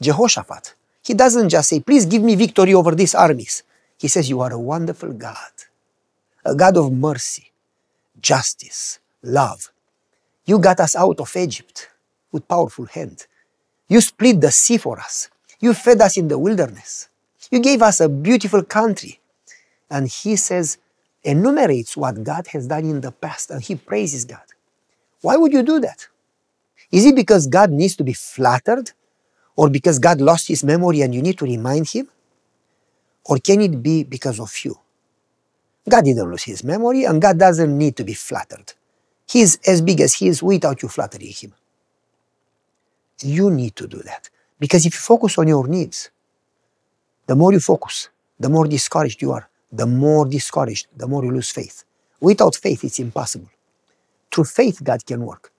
Jehoshaphat. He doesn't just say, Please give me victory over these armies. He says, You are a wonderful God, a God of mercy, justice, love. You got us out of Egypt with powerful hand. You split the sea for us. You fed us in the wilderness. You gave us a beautiful country. And he says, enumerates what God has done in the past and he praises God. Why would you do that? Is it because God needs to be flattered or because God lost his memory and you need to remind him? Or can it be because of you? God didn't lose his memory and God doesn't need to be flattered. He is as big as he is without you flattering him. You need to do that. Because if you focus on your needs, the more you focus, the more discouraged you are, the more discouraged, the more you lose faith. Without faith, it's impossible. Through faith, God can work.